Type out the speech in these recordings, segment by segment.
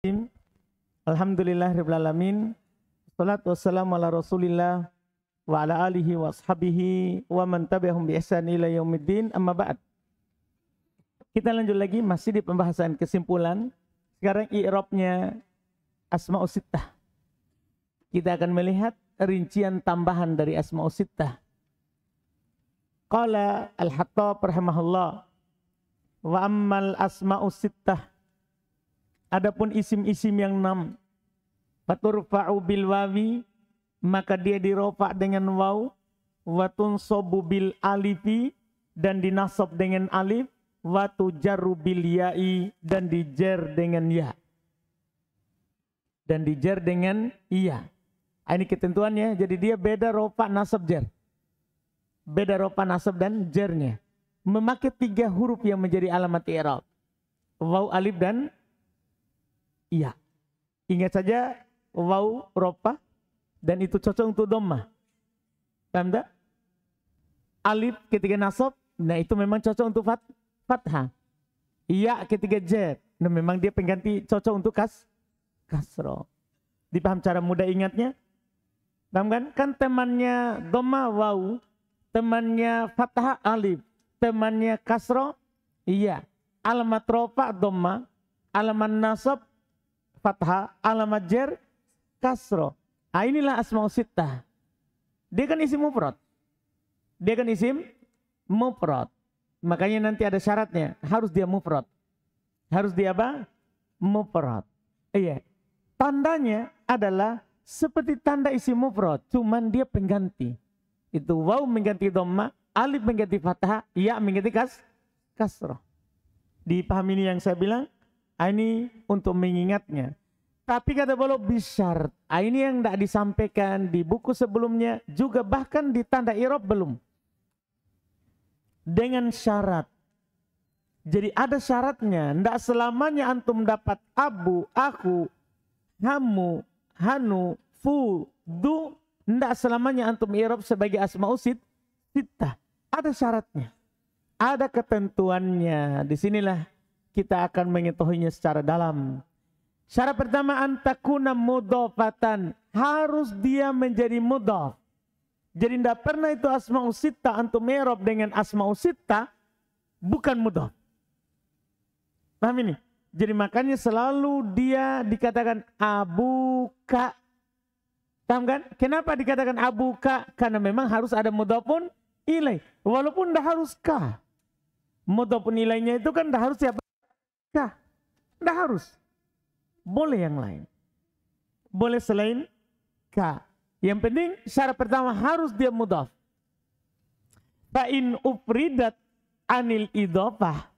Bismillahirrahmanirrahim. Alhamdulillah rabbil alamin. Wassalatu wassalamu ala Rasulillah wa ala alihi wa ashabihi wa man tabi'ahum bi ihsan ila yaumiddin. Amma ba'd. Kita lanjut lagi masih di pembahasan kesimpulan. Sekarang i'rabnya asma'u Sittah. Kita akan melihat rincian tambahan dari asma'u Sittah. Qala Al-Hattab rahimahullah wa ammal asma'u sittah Adapun isim-isim yang enam. Faturfa'u bil wawi. Maka dia dirofa dengan waw. Watun sobu bil alifi. Dan dinasab dengan alif. Watu jarru bil ya'i. Dan dijer dengan ya. Dan dijer dengan iya. Ah, ini ketentuannya. Jadi dia beda rofa nasab jer. Beda rofa nasab dan jernya. Memakai tiga huruf yang menjadi alamat i'rab. Waw alif dan iya. Ingat saja wau, ropa dan itu cocok untuk doma. Paham tak? Alif ketiga nasab, nah itu memang cocok untuk fat fathah. Iya ketiga jet, nah memang dia pengganti cocok untuk kas kasro. Dipaham cara mudah ingatnya? Paham kan? Kan temannya doma wau, temannya fathah alif, temannya kasro, iya. Alamat ropa doma, alamat nasab fathah, alamat jer kasro. Nah, inilah asmaul sittah. Dia kan isim mufrad. Dia kan isim mufrad. Makanya nanti ada syaratnya, harus dia mufrad. Harus dia apa? Mufrad. Iya. Tandanya adalah seperti tanda isim mufrad, cuman dia pengganti. Itu waw mengganti dhamma, alif mengganti fathah, ya mengganti kas kasro. Dipahami ini yang saya bilang? Ah, ini untuk mengingatnya. Tapi kata beliau bisyar. Ah, ini yang tidak disampaikan di buku sebelumnya. Juga bahkan di tanda Irab belum. Dengan syarat. Jadi ada syaratnya. Tidak selamanya antum dapat abu, aku, hamu, hanu, fu, du. Tidak selamanya antum Irab sebagai asma usid. Sita. Ada syaratnya. Ada ketentuannya. Disinilah kita akan mengetahuinya secara dalam. Syarat pertama antakuna mudofatan. Harus dia menjadi mudof. Jadi tidak pernah itu asma usita antum merob dengan asma usita bukan mudof. Paham ini? Jadi makanya selalu dia dikatakan abuka. Paham kan? Kenapa dikatakan abuka? Karena memang harus ada pun ilai. Walaupun tidak harus ka. pun ilainya itu kan tidak harus siapa? Dah, dah harus. Boleh yang lain. Boleh selain ka. Yang penting syarat pertama harus dia mudaf. Fa'in ufridat anil idofah.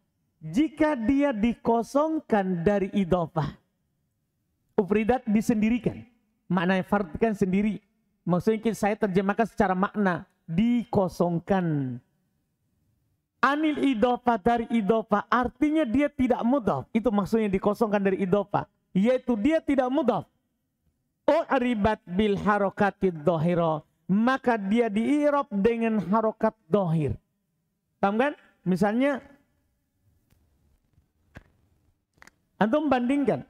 Jika dia dikosongkan dari idofah. Ufridat disendirikan. Maknanya fardkan sendiri. Maksudnya saya terjemahkan secara makna. Dikosongkan Anil idopa dari idopa. Artinya dia tidak mudaf. Itu maksudnya dikosongkan dari idofa. Yaitu dia tidak mudaf. U'ribat bil harokatid dohiro. Maka dia diirob dengan harokat dohir. Paham kan? Misalnya. Antum bandingkan.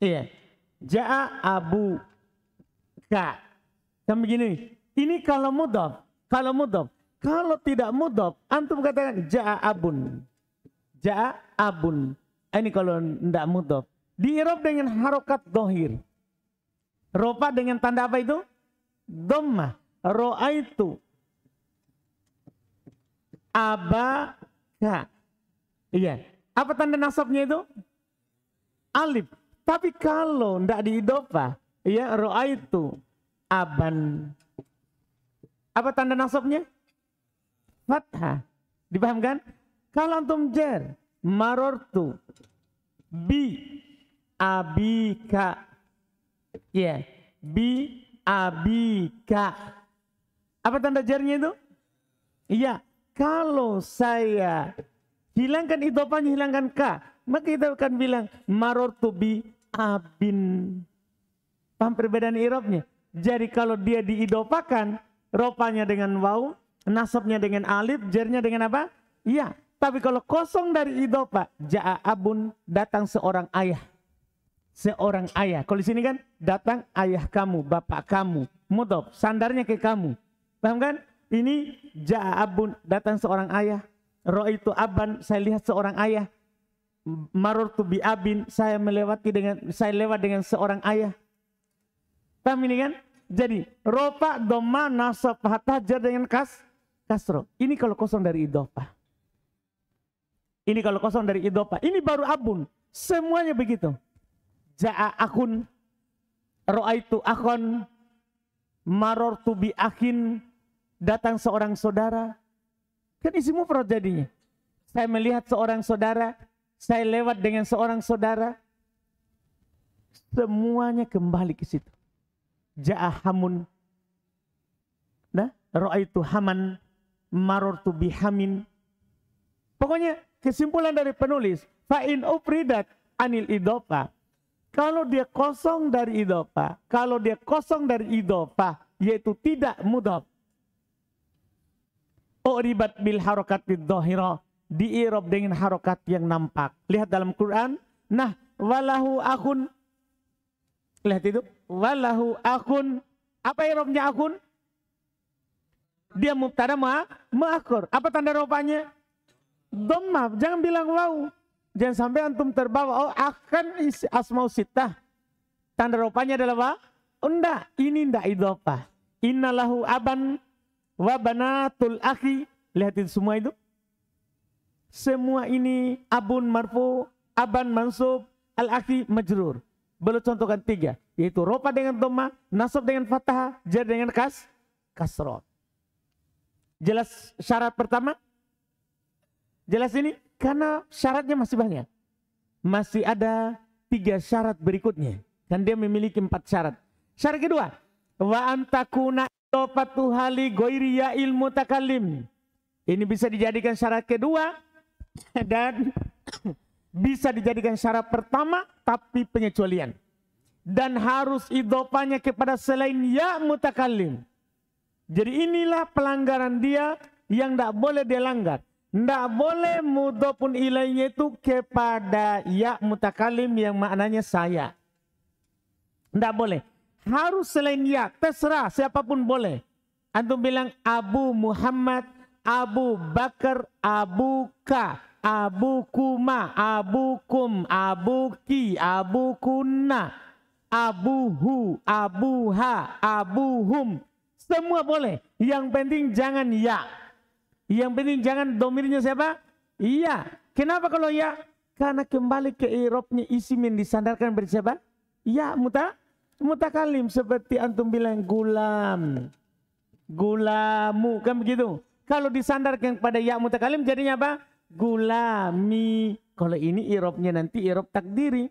Iya. Ja'a abu ka. Kan begini. Ini kalau mudof. Kalau mudaf. Kalau tidak mudhof, antum katakan ja'a abun. Ja'a abun. Ini kalau tidak mudhof. Diirob dengan harokat dohir. Ropa dengan tanda apa itu? Roa itu Abaka. Iya. Apa tanda nasabnya itu? Alif. Tapi kalau tidak diidopa, iya, Roa itu aban. Apa tanda nasabnya? fathah. Dipahamkan? Kalau antum jer, marortu bi abika. Ya, yeah. bi abika. Apa tanda jarnya itu? Iya, kalau saya hilangkan idopanya, hilangkan k, maka kita akan bilang marortu bi abin. Paham perbedaan irobnya? Jadi kalau dia diidopakan, ropanya dengan waw, nasabnya dengan alif, jernya dengan apa? Iya. Tapi kalau kosong dari idopa, ja'a abun datang seorang ayah. Seorang ayah. Kalau di sini kan datang ayah kamu, bapak kamu. Mudop, sandarnya ke kamu. Paham kan? Ini ja'a abun datang seorang ayah. Roh itu aban, saya lihat seorang ayah. Maror tu bi abin, saya melewati dengan saya lewat dengan seorang ayah. Paham ini kan? Jadi, ropa doma nasab hatajar dengan kas kasro. Ini kalau kosong dari idopa, Ini kalau kosong dari idopa, Ini baru abun. Semuanya begitu. Ja'a akun. roa itu akun. Maror tubi akin. Datang seorang saudara. Kan isi mufrad jadinya. Saya melihat seorang saudara. Saya lewat dengan seorang saudara. Semuanya kembali ke situ. Ja'a hamun. Nah, ro'aitu haman tu bihamin. Pokoknya kesimpulan dari penulis, fa'in upridat anil idopa. Kalau dia kosong dari idopa, kalau dia kosong dari idopa, yaitu tidak mudab. Uribat bil harokat dohiro diirob dengan harokat yang nampak. Lihat dalam Quran. Nah, walahu akun. Lihat itu. Walahu akun. Apa irobnya akun? Dia mubtada ma ma'akhir. Apa tanda rupanya? Dhamma. Jangan bilang wow. Jangan sampai antum terbawa. Oh, akan isi asmau sitah. Tanda rupanya adalah apa? unda Ini ndak inna Innalahu aban wa banatul akhi. Lihatin semua itu. Semua ini abun marfu, aban mansub, al-akhi majrur. Belum contohkan tiga. Yaitu ropa dengan doma, nasab dengan fathah, jar dengan kas, kasrot. Jelas syarat pertama? Jelas ini? Karena syaratnya masih banyak. Masih ada tiga syarat berikutnya. Dan dia memiliki empat syarat. Syarat kedua. Wa antakuna topatuhali goiriya ilmu takalim. Ini bisa dijadikan syarat kedua. Dan bisa dijadikan syarat pertama tapi pengecualian. Dan harus idopanya kepada selain ya mutakalim. Jadi inilah pelanggaran dia yang tidak boleh dia langgar. Tidak boleh mudopun ilainya itu kepada ya mutakalim yang maknanya saya. Tidak boleh. Harus selain ya, terserah siapapun boleh. Antum bilang Abu Muhammad, Abu Bakar, Abu Ka, Abu Kuma, Abu Kum, Abu Ki, Abu Kunna, Abu Hu, Abu Ha, Abu Hum, semua boleh. Yang penting jangan ya. Yang penting jangan domirnya siapa? Iya. Kenapa kalau ya? Karena kembali ke Eropnya isim yang disandarkan siapa? Ya muta muta kalim seperti antum bilang gulam. Gulamu kan begitu. Kalau disandarkan pada ya kalim jadinya apa? Gulami. Kalau ini Eropnya nanti Erop takdiri.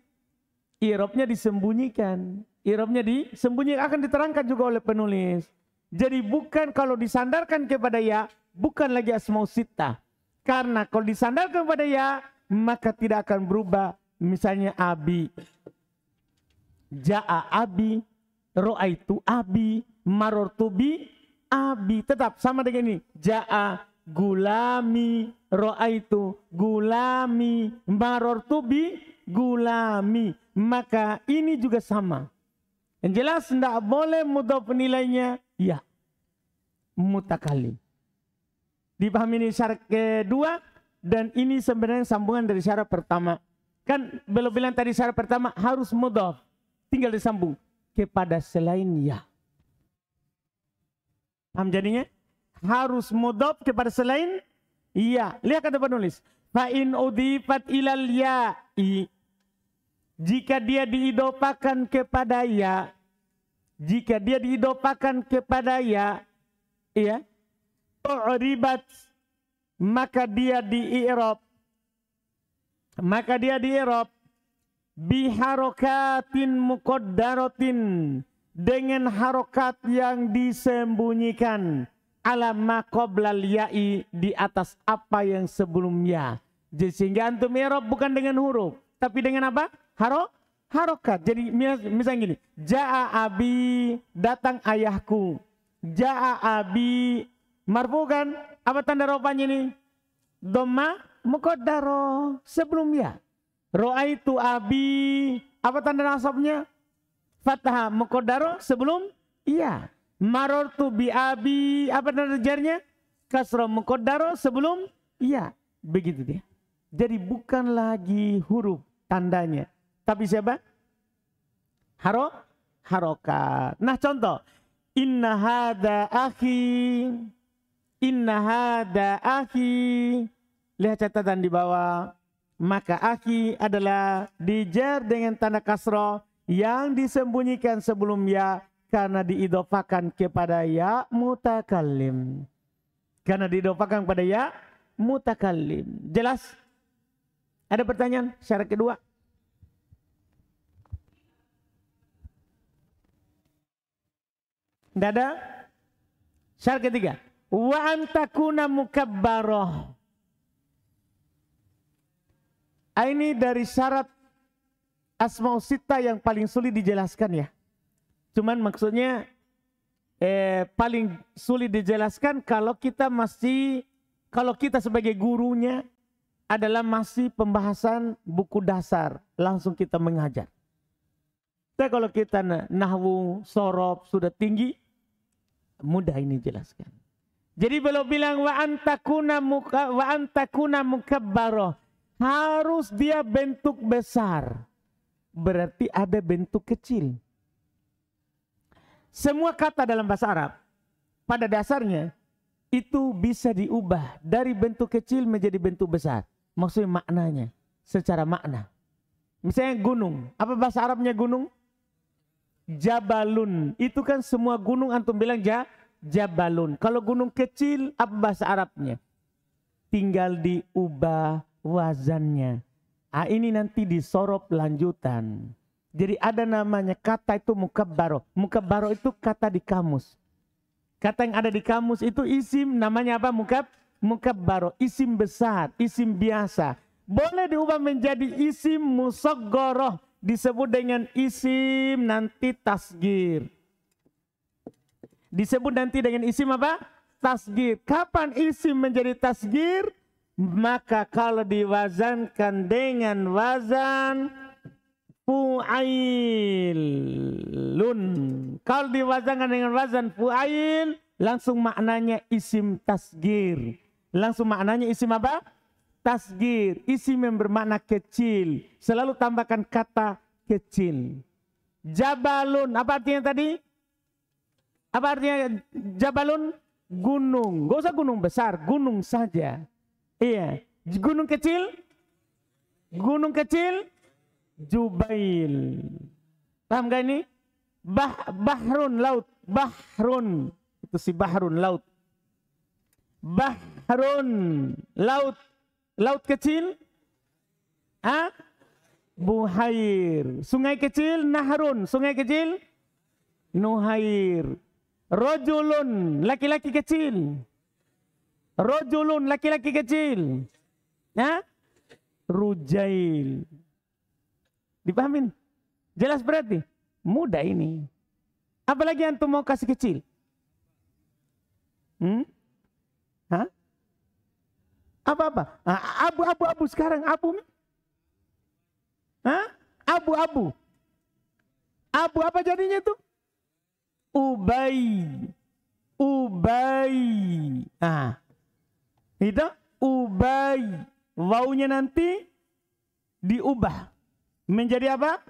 Eropnya disembunyikan. Eropnya disembunyikan akan diterangkan juga oleh penulis. Jadi bukan kalau disandarkan kepada ya, bukan lagi asmausita. sita. Karena kalau disandarkan kepada ya, maka tidak akan berubah. Misalnya abi, ja'a abi, ro'a itu abi, maror tubi, abi. Tetap sama dengan ini. Ja'a gulami, ro'a itu gulami, maror tubi, gulami. Maka ini juga sama. Yang jelas tidak boleh mudah penilainya. Iya. Mutakalim. Dipahami ini syarat kedua dan ini sebenarnya sambungan dari syarat pertama. Kan belum bilang tadi syarat pertama harus mudah. Tinggal disambung kepada selain ya. Paham jadinya? Harus mudah kepada selain ya Lihat kata penulis. Fa'in udifat ilal ya'i. Jika dia diidopakan kepada ya, jika dia didopakan kepada ya ya ribat maka dia di maka dia di i'rab biharokatin mukodarotin dengan harokat yang disembunyikan ala makoblaliyai ya'i di atas apa yang sebelumnya. Jadi sehingga antum i'rab bukan dengan huruf, tapi dengan apa? harok? harokat. Jadi misalnya gini, Ja'a abi, datang ayahku. Ja'a abi, marfu kan? Apa tanda ropanya ini? Doma mukodaro ya. roa itu abi, apa tanda nasabnya? Fathah mukodaro sebelum iya. maror tu bi abi, apa tanda jarnya? Kasro mukodaro sebelum iya. Begitu dia. Jadi bukan lagi huruf tandanya tapi siapa? Haro harokat. Nah contoh. Inna hada akhi. Inna hada akhi. Lihat catatan di bawah. Maka akhi adalah dijar dengan tanda kasro yang disembunyikan sebelum ya karena diidofakan kepada ya mutakalim. Karena diidofakan kepada ya mutakalim. Jelas? Ada pertanyaan? Syarat kedua. Tidak ada? Syarat ketiga. Wa antakuna mukabbaroh. Ah, ini dari syarat asmaul sita yang paling sulit dijelaskan ya. Cuman maksudnya eh, paling sulit dijelaskan kalau kita masih kalau kita sebagai gurunya adalah masih pembahasan buku dasar langsung kita mengajar. Tapi kalau kita nahwu, sorob sudah tinggi, mudah ini jelaskan. Jadi beliau bilang wa antakuna muka wa antakuna mukabbaro. Harus dia bentuk besar. Berarti ada bentuk kecil. Semua kata dalam bahasa Arab pada dasarnya itu bisa diubah dari bentuk kecil menjadi bentuk besar. Maksudnya maknanya secara makna. Misalnya gunung, apa bahasa Arabnya gunung? jabalun. Itu kan semua gunung antum bilang ja, jabalun. Kalau gunung kecil apa bahasa Arabnya? Tinggal diubah wazannya. Ah ini nanti disorop lanjutan. Jadi ada namanya kata itu mukabaro. Mukabaro itu kata di kamus. Kata yang ada di kamus itu isim namanya apa? Mukab mukabbaro, isim besar, isim biasa. Boleh diubah menjadi isim musogoroh disebut dengan isim nanti tasgir. Disebut nanti dengan isim apa? Tasgir. Kapan isim menjadi tasgir? Maka kalau diwazankan dengan wazan fu'ailun. Kalau diwazankan dengan wazan fu'ail, langsung maknanya isim tasgir. Langsung maknanya isim apa? tasgir, isi member bermakna kecil. Selalu tambahkan kata kecil. Jabalun, apa artinya tadi? Apa artinya jabalun? Gunung. Gak usah gunung besar, gunung saja. Iya, gunung kecil, gunung kecil, Jubail. Paham gak ini? Bah, bahrun laut, bahrun. Itu si bahrun laut. Bahrun laut. Laut kecil, ah, buhair. Sungai kecil, naharun. Sungai kecil, nuhair. Rojulun, laki-laki kecil. Rojulun, laki-laki kecil. ha? rujail. Dipahamin? Jelas berarti? Mudah ini. Apalagi yang tuh mau kasih kecil? Hmm? Hah? Apa-apa? Abu-abu-abu ah, sekarang. Abu? Abu-abu. Abu apa jadinya itu? Ubay. Ubay. Nah. Itu Ubay. Waunya nanti diubah. Menjadi apa?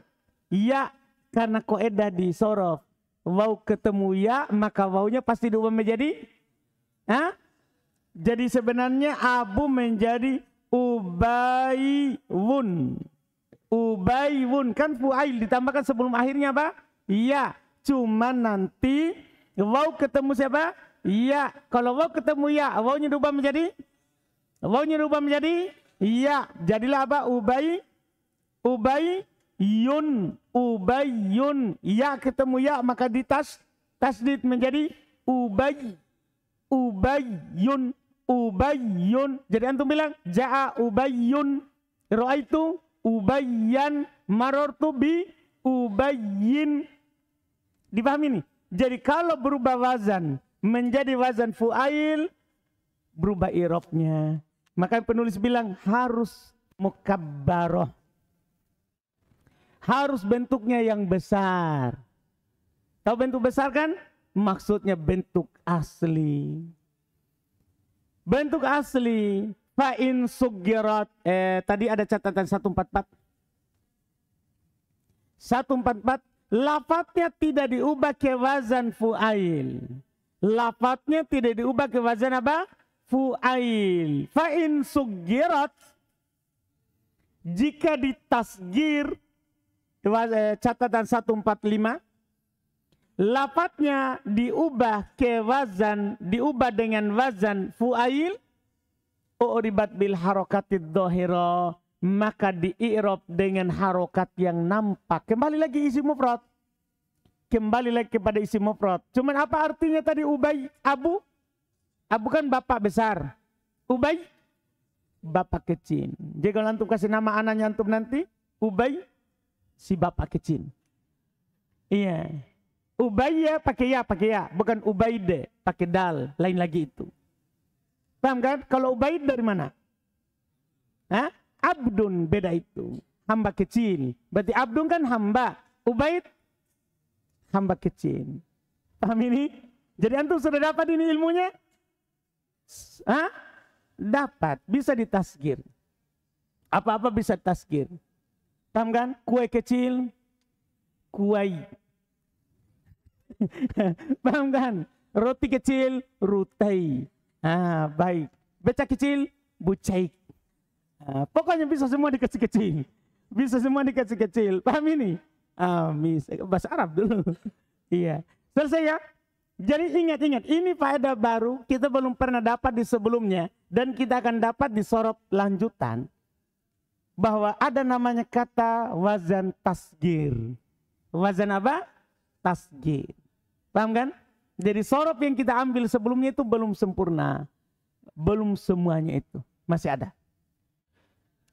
Ya. Karena koedah di sorof. Wau ketemu ya. Maka waunya pasti diubah menjadi. Hah? Jadi sebenarnya Abu menjadi Ubayun. Ubayun kan fu'ail ditambahkan sebelum akhirnya apa? Iya. Cuma nanti waw ketemu siapa? Iya. Kalau waw ketemu ya, wawnya berubah menjadi wawnya berubah menjadi iya. Jadilah apa? Ubay Ubay Yun Ubayun ya ketemu ya maka ditas tasdid menjadi Ubay Ubayun Ubayyun. Jadi antum bilang jaa Ubayyun. Ra'aitu Ubayyan marortu bi Ubayyin. Dipahami nih? Jadi kalau berubah wazan menjadi wazan fu'ail berubah irobnya. Maka penulis bilang harus mukabbaroh. Harus bentuknya yang besar. Tahu bentuk besar kan? Maksudnya bentuk asli. Bentuk asli fa'in sugirat. Eh, tadi ada catatan 144. 144. Lafatnya tidak diubah ke wazan fu'ail. Lafatnya tidak diubah ke wazan apa? Fu'ail. Fa'in sugirat. Jika ditasgir. Eh, catatan 145 Lafatnya diubah ke wazan, diubah dengan wazan fu'ail, u'ribat bil harokatid dohiro, maka di'irob dengan harokat yang nampak. Kembali lagi isi mufrad. Kembali lagi kepada isi mufrad. Cuman apa artinya tadi Ubay Abu? Abu kan bapak besar. Ubay bapak kecil. Jadi kalau antum kasih nama anaknya antum nanti, Ubay si bapak kecil. Iya. Yeah. Ubaya pakai ya, pakai ya, bukan Ubaide, pakai dal, lain lagi itu. Paham kan? Kalau Ubaid dari mana? Hah? Abdun beda itu. Hamba kecil. Berarti Abdun kan hamba. Ubaid hamba kecil. Paham ini? Jadi antum sudah dapat ini ilmunya? Hah? Dapat, bisa ditasgir. Apa-apa bisa ditasgir. Paham kan? Kue kecil, kuai Paham kan? Roti kecil, rutai. Ah, baik. Becak kecil, bucaik. Ah, pokoknya bisa semua dikasih kecil. Bisa semua dikasih kecil. Paham ini? Ah bisa. Bahasa Arab dulu. iya. Selesai ya? Jadi ingat-ingat, ini faedah baru kita belum pernah dapat di sebelumnya dan kita akan dapat di sorot lanjutan bahwa ada namanya kata wazan tasgir. Wazan apa? Tasgir. Paham kan? Jadi sorop yang kita ambil sebelumnya itu belum sempurna. Belum semuanya itu. Masih ada.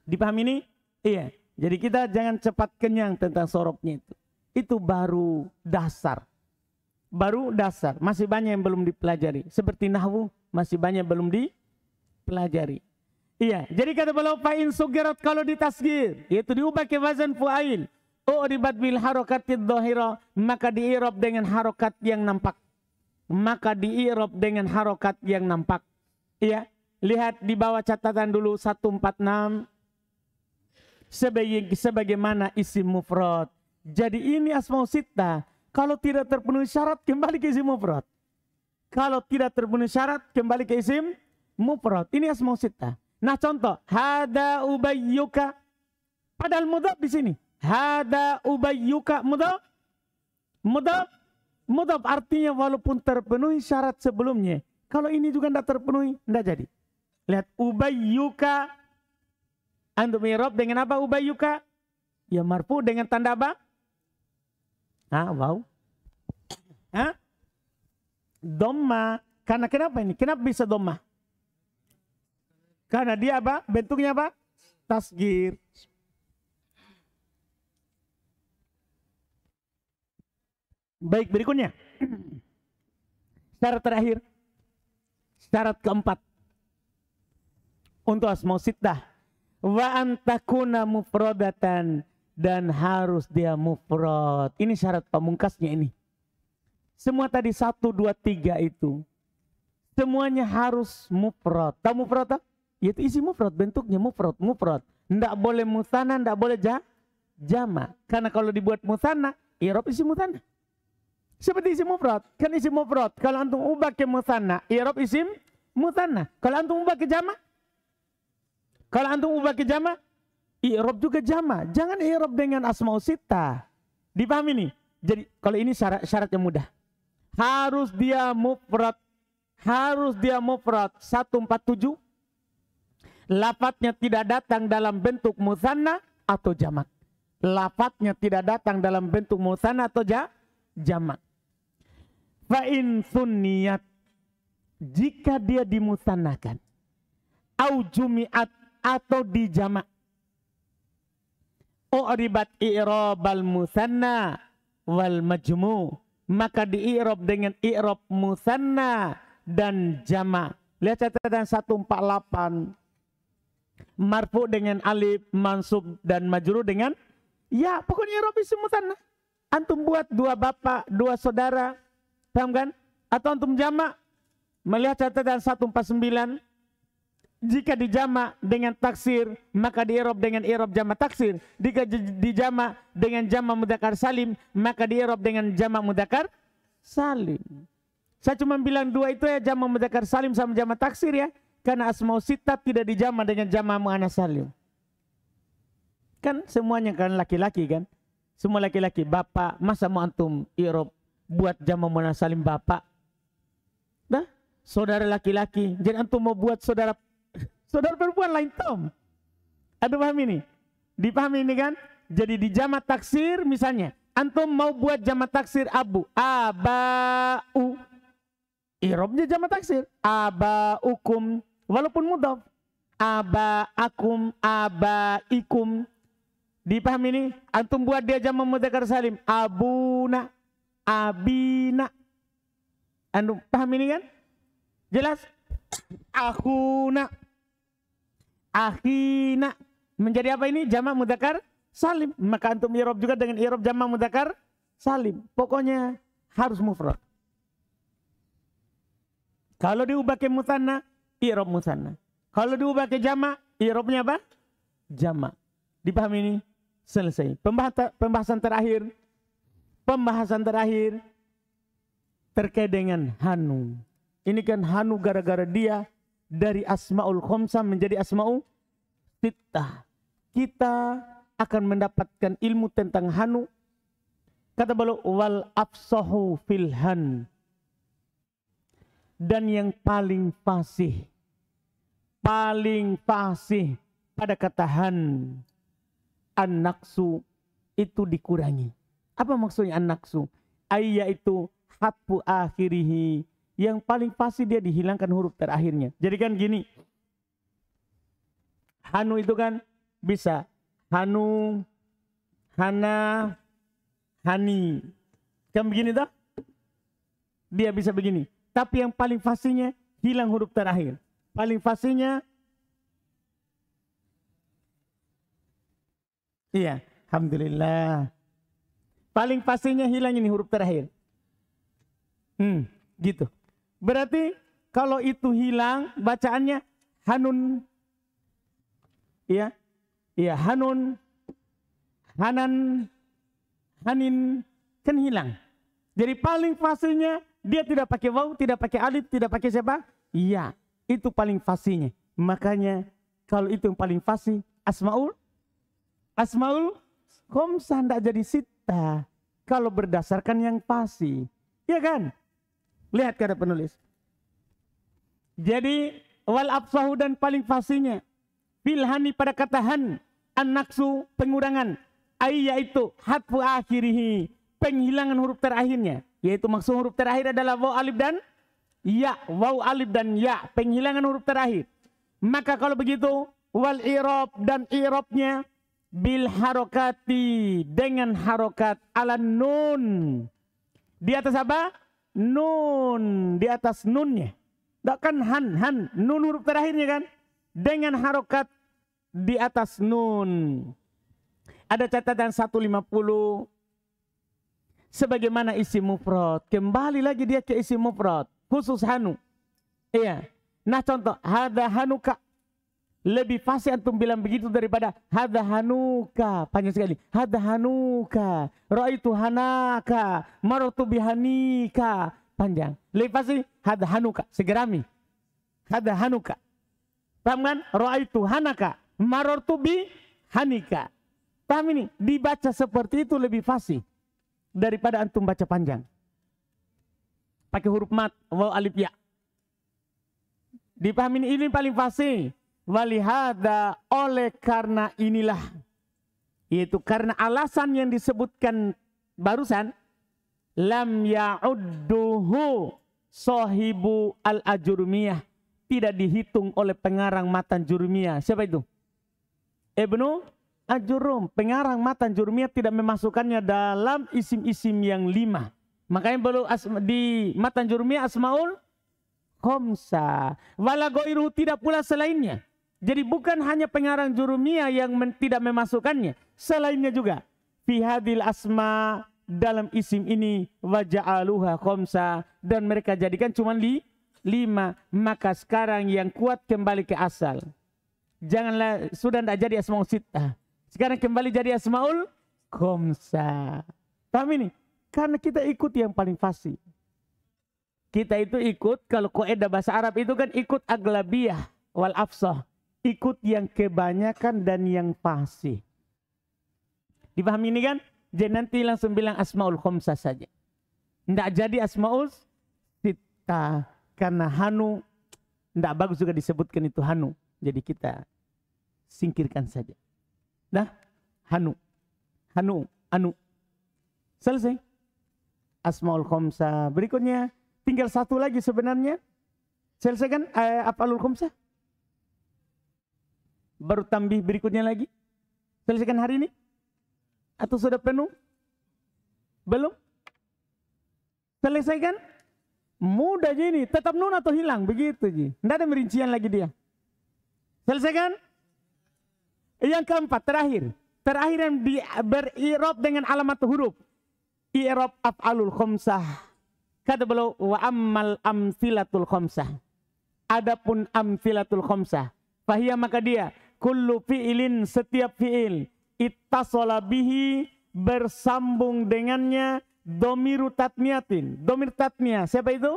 Dipahami ini? Iya. Jadi kita jangan cepat kenyang tentang sorobnya itu. Itu baru dasar. Baru dasar. Masih banyak yang belum dipelajari. Seperti nahwu masih banyak yang belum dipelajari. Iya. Jadi kata beliau fa'in sugirat kalau ditasgir. Yaitu diubah ke wazan fu'ail. U'ribat bil harokatid dohiro. Maka diirob dengan harokat yang nampak. Maka diirob dengan harokat yang nampak. Iya. Lihat di bawah catatan dulu 146. Sebagai, sebagaimana isim mufrad. Jadi ini asmaul sitta. Kalau tidak terpenuhi syarat kembali ke isim mufrad. Kalau tidak terpenuhi syarat kembali ke isim mufrad. Ini asmaul sitta. Nah contoh, hada ubayyuka. Padahal mudab di sini. Hada ubayyuka mudab. Mudab. Mudab artinya walaupun terpenuhi syarat sebelumnya. Kalau ini juga tidak terpenuhi, tidak jadi. Lihat ubayyuka. Antum irob dengan apa ubayyuka? Ya marfu dengan tanda apa? Ah, wow. Hah? Domma. Karena kenapa ini? Kenapa bisa doma? Karena dia apa? Bentuknya apa? Tasgir. Baik, berikutnya. Syarat terakhir. Syarat keempat. Untuk asmau sitah. Wa antakuna mufrodatan. Dan harus dia mufrod. Ini syarat pamungkasnya ini. Semua tadi satu, dua, tiga itu. Semuanya harus mufrod. Tahu mufrod tak? Yaitu isi mufrod. Bentuknya mufrod. Mufrod. ndak boleh musana, ndak boleh jah, jama. Karena kalau dibuat musana, irob ya isi musana. Seperti isim mufrad. Kan isim mufrad. Kalau antum ubah ke musanna, i'rab ya isim musanna. Kalau antum ubah ke jama, kalau antum ubah ke jama, i'rab ya juga jama. Jangan i'rab ya dengan asmaul sita. Dipahami nih? Jadi kalau ini syarat syarat yang mudah. Harus dia mufrad. Harus dia mufrad 147. Lafadznya tidak datang dalam bentuk musanna atau jamak. Lafadznya tidak datang dalam bentuk musanna atau ja jamak. Fa'in sunniyat jika dia dimusanakan au jumiat atau dijamak U'ribat al musanna wal majmu. Maka di'irob dengan i'rob musanna dan jama. Lihat catatan 148. Marfu dengan alif, mansub dan majru dengan ya. Pokoknya i'rob itu musanna. Antum buat dua bapak, dua saudara, Paham kan? Atau untuk jamak melihat catatan 149 jika dijama' dengan taksir maka Erop dengan Erop jama' taksir jika dijama' dengan jama' mudakar salim maka Erop dengan jama' mudakar salim saya cuma bilang dua itu ya jama' mudakar salim sama jama' taksir ya karena asmau sitat tidak dijama' dengan jama' mu'ana salim kan semuanya kan laki-laki kan semua laki-laki bapak masa mau antum Erop buat jam memenang salim bapak. Nah, saudara laki-laki. Jadi antum mau buat saudara saudara perempuan lain tom. Aduh paham ini? Dipahami ini kan? Jadi di jamat taksir misalnya. Antum mau buat jamat taksir abu. Abau. Irobnya jamat taksir. Abaukum. Walaupun mudaf. Abaakum. Abaikum. Dipahami ini? Antum buat dia jamat mudakar salim. Abuna abina. Anu paham ini kan? Jelas? Akhuna. Akhina. Menjadi apa ini? Jamak mudakar salim. Maka antum irob juga dengan irob jamak mudakar salim. Pokoknya harus mufrad. Kalau diubah ke musanna, irob musanna. Kalau diubah ke jamak, irobnya apa? Jamak. Dipahami ini? Selesai. pembahasan terakhir pembahasan terakhir terkait dengan Hanu. Ini kan Hanu gara-gara dia dari Asmaul Khomsa menjadi Asmaul Sittah. Kita akan mendapatkan ilmu tentang Hanu. Kata beliau wal afsahu filhan dan yang paling fasih paling fasih pada kata han an-naqsu itu dikurangi apa maksudnya an-naksu? ayah itu hapu akhirihi. Yang paling pasti dia dihilangkan huruf terakhirnya. Jadi kan gini. Hanu itu kan bisa. Hanu, Hana, Hani. Kan begini tak? Dia bisa begini. Tapi yang paling pastinya hilang huruf terakhir. Paling pastinya Iya, alhamdulillah. Paling pastinya hilang ini huruf terakhir. Hmm, gitu. Berarti kalau itu hilang bacaannya Hanun. Iya. Iya, Hanun. Hanan. Hanin. Kan hilang. Jadi paling pastinya dia tidak pakai waw, tidak pakai alif, tidak pakai siapa? Iya, itu paling fasihnya. Makanya kalau itu yang paling fasih, asmaul, asmaul, kom tidak jadi sit, kita kalau berdasarkan yang pasti. Iya kan? Lihat kata penulis. Jadi wal absahu dan paling pastinya filhani pada kata han anaksu pengurangan ai yaitu hatfu akhirih penghilangan huruf terakhirnya yaitu maksud huruf terakhir adalah waw alif dan ya waw alif dan ya penghilangan huruf terakhir maka kalau begitu wal irob dan irobnya bil harokati dengan harokat ala nun di atas apa nun di atas nunnya tak kan han han nun huruf terakhirnya kan dengan harokat di atas nun ada catatan 150 sebagaimana isi mufrad kembali lagi dia ke isi mufrad khusus hanu iya nah contoh hada hanuka lebih fasih antum bilang begitu daripada hada hanuka. Panjang sekali. Hada hanuka. itu hanaka. Marotu bihanika. Panjang. Lebih fasih hada hanuka. Segerami. Hada hanuka. Paham kan? itu hanaka. Marotu bihanika. Paham ini? Dibaca seperti itu lebih fasih daripada antum baca panjang. Pakai huruf mat, waw alif ya. Dipahami ini paling fasih. Walihada oleh karena inilah. Yaitu karena alasan yang disebutkan barusan. Lam ya'udduhu sohibu al-ajurmiyah. Tidak dihitung oleh pengarang matan jurmiyah. Siapa itu? Ibnu Ajurum. Pengarang matan jurmiyah tidak memasukkannya dalam isim-isim yang lima. Makanya perlu di matan jurmiyah asmaul khomsa. Wala tidak pula selainnya. Jadi bukan hanya pengarang jurumia yang men tidak memasukkannya. Selainnya juga. Fihadil asma dalam isim ini waja'aluha khomsa. Dan mereka jadikan cuma li, lima. Maka sekarang yang kuat kembali ke asal. Janganlah sudah tidak jadi asmaul sita. Sekarang kembali jadi asmaul khomsa. Paham ini? Karena kita ikut yang paling fasih. Kita itu ikut kalau koedah bahasa Arab itu kan ikut aglabiyah wal afsah ikut yang kebanyakan dan yang pasti. Dipahami ini kan? Jadi nanti langsung bilang asmaul khomsa saja. Tidak jadi asmaul kita karena hanu tidak bagus juga disebutkan itu hanu. Jadi kita singkirkan saja. Nah, hanu, hanu, anu. Selesai. Asmaul khomsa. Berikutnya tinggal satu lagi sebenarnya. Selesai kan eh, apalul khomsa? baru tambih berikutnya lagi? Selesaikan hari ini? Atau sudah penuh? Belum? Selesaikan? Mudah aja ini. Tetap nun atau hilang. Begitu. aja. Tidak ada merincian lagi dia. Selesaikan? Yang keempat, terakhir. Terakhir yang di, berirob dengan alamat huruf. Irob af'alul khomsah. Kata beliau, wa ammal amfilatul khomsah. Adapun amfilatul khomsah. Fahiyah maka dia kullu fi'ilin setiap fi'il ittasala bihi bersambung dengannya domiru tatniatin. Domir tatnia. Siapa itu?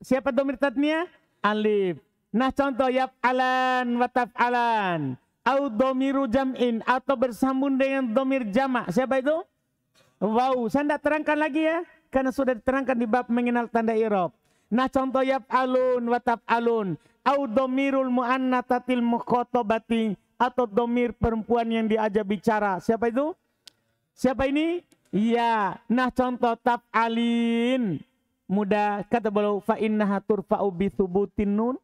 Siapa domir tatnia? Alif. Nah contoh alan wa alan. Au domiru jam'in. Atau bersambung dengan domir jamak. Siapa itu? Wow. Saya tidak terangkan lagi ya. Karena sudah diterangkan di bab mengenal tanda irob. Nah contoh alun wa alun au domirul muannatatil mukhotobati atau domir perempuan yang diajak bicara. Siapa itu? Siapa ini? Ya. Nah contoh tab alin. Mudah kata beliau fa innaha turfa'u bi nun.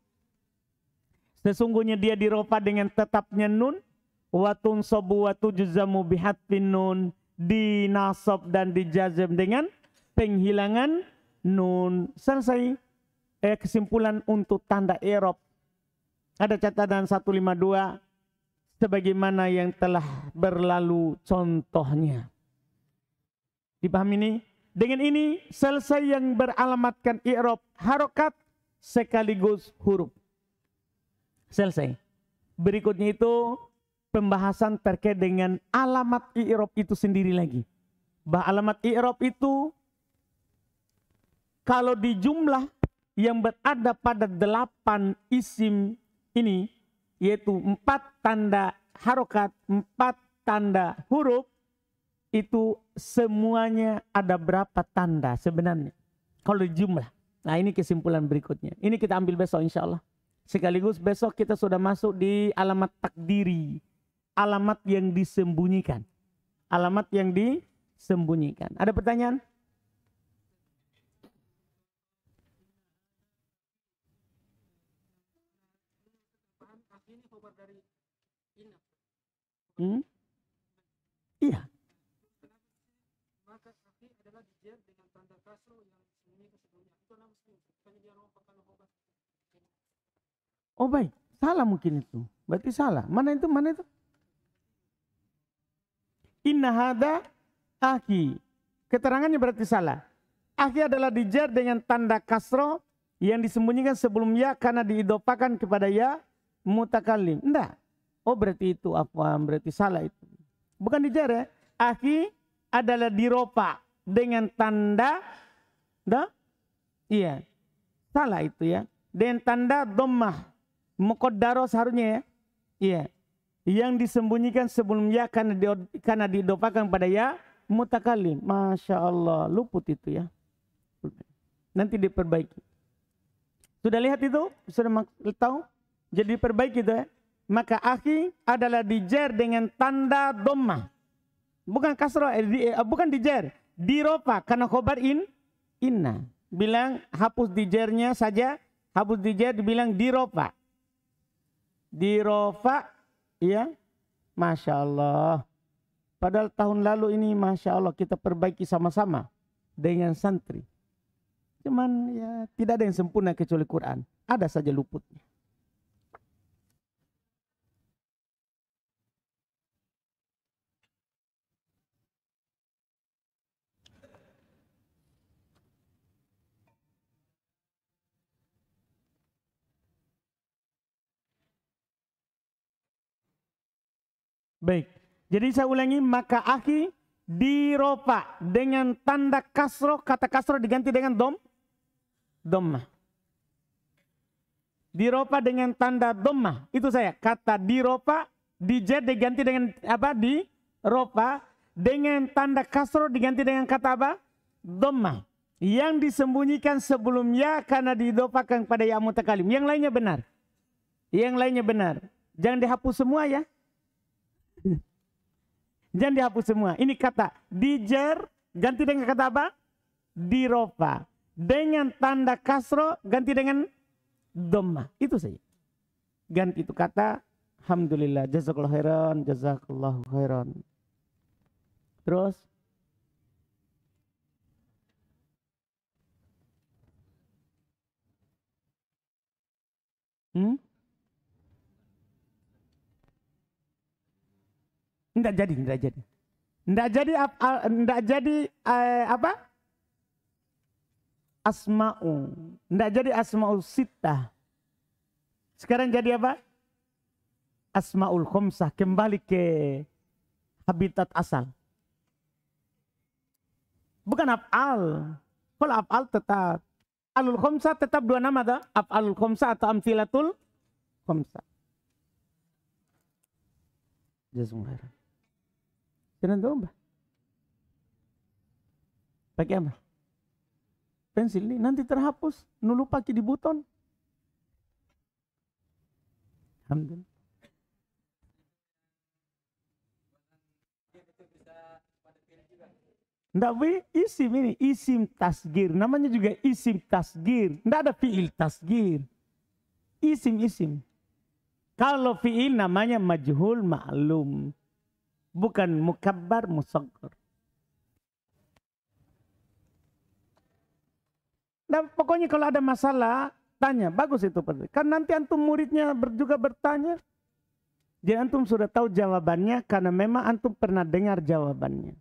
Sesungguhnya dia diropa dengan tetapnya nun. Watun sobu watu juzamu bihatfin nun. Dinasob dan dijazem dengan penghilangan nun. Selesai eh, kesimpulan untuk tanda Erop. Ada catatan 152 sebagaimana yang telah berlalu contohnya. Dipahami ini? Dengan ini selesai yang beralamatkan Erop harokat sekaligus huruf. Selesai. Berikutnya itu pembahasan terkait dengan alamat i'rab itu sendiri lagi. Bah alamat i'rab itu kalau dijumlah yang berada pada delapan isim ini yaitu empat tanda harokat, empat tanda huruf itu semuanya ada berapa tanda sebenarnya kalau jumlah. Nah ini kesimpulan berikutnya. Ini kita ambil besok insya Allah. Sekaligus besok kita sudah masuk di alamat takdiri. Alamat yang disembunyikan. Alamat yang disembunyikan. Ada pertanyaan? Hmm? Iya. Oh baik, salah mungkin itu. Berarti salah. Mana itu? Mana itu? Inna hada ahi. Keterangannya berarti salah. Ahi adalah dijar dengan tanda kasro yang disembunyikan sebelum ya karena diidopakan kepada ya mutakalim. Enggak. Oh berarti itu afwan, berarti salah itu. Bukan dijare. Ya. Ahi adalah diropa dengan tanda da? Iya. Salah itu ya. Dengan tanda dommah. Mukodaro seharusnya ya. Iya. Yang disembunyikan sebelumnya karena, di, karena didopakan pada ya mutakalim. Masya Allah. Luput itu ya. Nanti diperbaiki. Sudah lihat itu? Sudah tahu? Jadi diperbaiki itu ya maka akhi adalah dijer dengan tanda domah. Bukan kasro, eh, di, eh, bukan dijer, diropa karena khobar in inna. Bilang hapus dijernya saja, hapus dijer dibilang diropa. Diropa, ya, masya Allah. Padahal tahun lalu ini masya Allah kita perbaiki sama-sama dengan santri. Cuman ya tidak ada yang sempurna kecuali Quran. Ada saja luputnya. Baik. Jadi saya ulangi maka akhi diropa dengan tanda kasroh kata kasroh diganti dengan dom Di Diropa dengan tanda domma itu saya kata diropa dijad diganti dengan apa di ropa dengan tanda kasroh diganti dengan kata apa domma yang disembunyikan sebelumnya karena didopakan pada ya mutakalim. Yang lainnya benar. Yang lainnya benar. Jangan dihapus semua ya. Jangan dihapus semua. Ini kata dijer ganti dengan kata apa? Diropa. Dengan tanda kasro ganti dengan doma. Itu saja. Ganti itu kata Alhamdulillah. Jazakallah khairan. Jazakallah khairan. Terus. Hmm? Enggak jadi, enggak jadi. Enggak jadi apa? enggak jadi eh, apa? Asma'u. Enggak jadi asma'u sita. Sekarang jadi apa? Asma'ul khomsah kembali ke habitat asal. Bukan af'al. Kalau af'al tetap. Alul khomsah tetap dua nama dah. Af'alul khomsah atau amfilatul khomsah. Jazakumullah. Tinandoon ba? Pakiama. Pensil ini nanti terhapus. pakai di buton. Alhamdulillah. Ndak isim ini isim tasgir. Namanya juga isim tasgir. Ndak ada fiil tasgir. Isim isim. Kalau fiil namanya majhul ma'lum. Bukan mukabbar musaggar. Dan pokoknya kalau ada masalah, tanya. Bagus itu. Kan nanti antum muridnya juga bertanya. Jadi antum sudah tahu jawabannya karena memang antum pernah dengar jawabannya.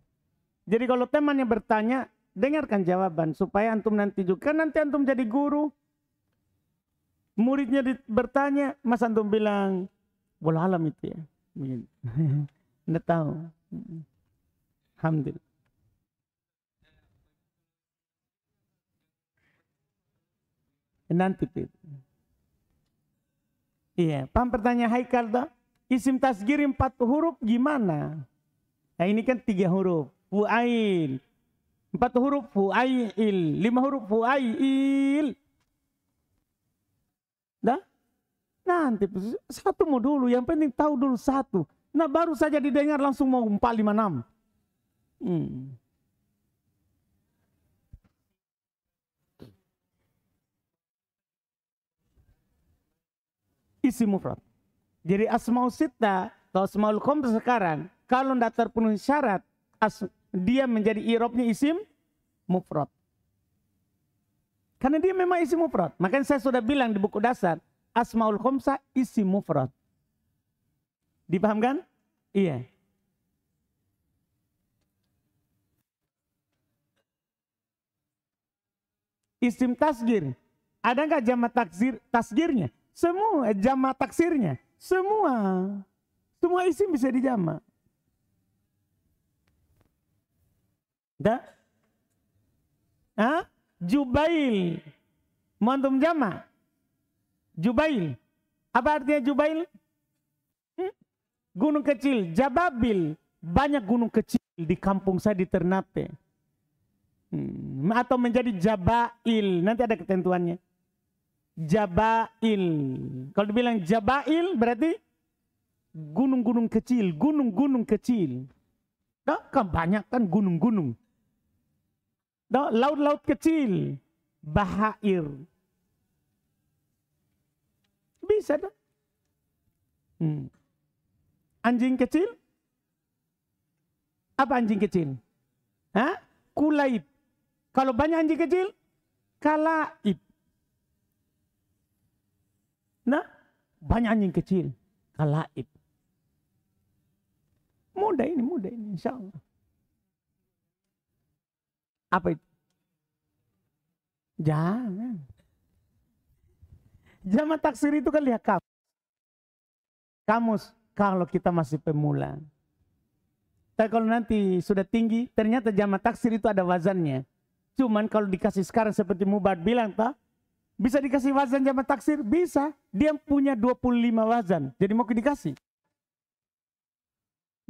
Jadi kalau temannya bertanya, dengarkan jawaban supaya antum nanti juga Kan nanti antum jadi guru. Muridnya bertanya, Mas antum bilang, bola alam itu ya. Anda tahu. Alhamdulillah. Nanti itu. Iya, pam pertanyaan Haikal toh? Isim tasgir empat huruf gimana? Nah, ini kan tiga huruf. Fu'ail. Empat huruf fu'ail. Lima huruf fu'ail. Dah? Nanti satu mau dulu. Yang penting tahu dulu satu. Nah baru saja didengar langsung mau 456. Hmm. Isi mufrad. Jadi asmaul sita atau asmaul khomr sekarang kalau tidak terpenuhi syarat as, dia menjadi irobnya isim mufrad. Karena dia memang isim mufrad. Makanya saya sudah bilang di buku dasar asmaul khomsa isim mufrad. Dipahamkan? Iya. Isim tasgir. Ada nggak jama taksir, tasgirnya? Semua jama taksirnya. Semua. Semua isim bisa dijama. Dah? Hah? Jubail. Mau antum jama? Jubail. Apa artinya Jubail? gunung kecil, Jababil, banyak gunung kecil di kampung saya di Ternate. Hmm, atau menjadi Jabail, nanti ada ketentuannya. Jabail. Kalau dibilang Jabail berarti gunung-gunung kecil, gunung-gunung kecil. Nah, kan gunung-gunung. laut-laut kecil, bahair. Bisa dong Hmm. Anjing kecil? Apa anjing kecil? Hah? Kulaib. Kalau banyak anjing kecil, kalaib. Nah, banyak anjing kecil, kalaib. Mudah ini, mudah ini, insya Allah. Apa itu? Jangan. Jama taksir itu kan lihat kamus. Kamus kalau kita masih pemula. Tapi kalau nanti sudah tinggi, ternyata jama taksir itu ada wazannya. Cuman kalau dikasih sekarang seperti Mubad bilang, Pak, bisa dikasih wazan jama taksir? Bisa. Dia punya 25 wazan. Jadi mau dikasih.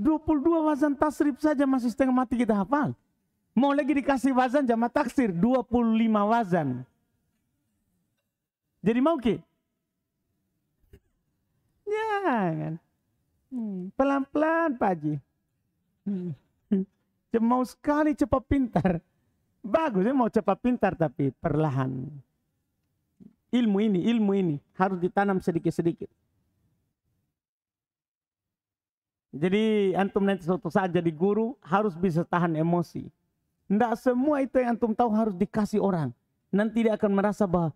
22 wazan tasrib saja masih setengah mati kita hafal. Mau lagi dikasih wazan jamaah taksir 25 wazan. Jadi mau ke? Jangan. Ya, kan? Hmm, pelan-pelan Pak Haji. Hmm. Mau sekali cepat pintar. Bagus, ya mau cepat pintar tapi perlahan. Ilmu ini, ilmu ini harus ditanam sedikit-sedikit. Jadi antum nanti suatu saat jadi guru harus bisa tahan emosi. Tidak semua itu yang antum tahu harus dikasih orang. Nanti dia akan merasa bahwa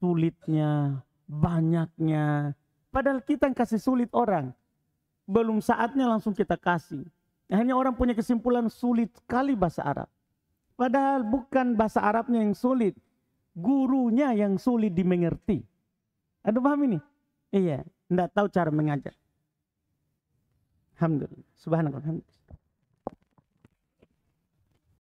sulitnya, banyaknya. Padahal kita yang kasih sulit orang belum saatnya langsung kita kasih. Hanya orang punya kesimpulan sulit sekali bahasa Arab. Padahal bukan bahasa Arabnya yang sulit, gurunya yang sulit dimengerti. ada paham ini? Iya, enggak tahu cara mengajar. Alhamdulillah. Subhanallah. Alhamdulillah.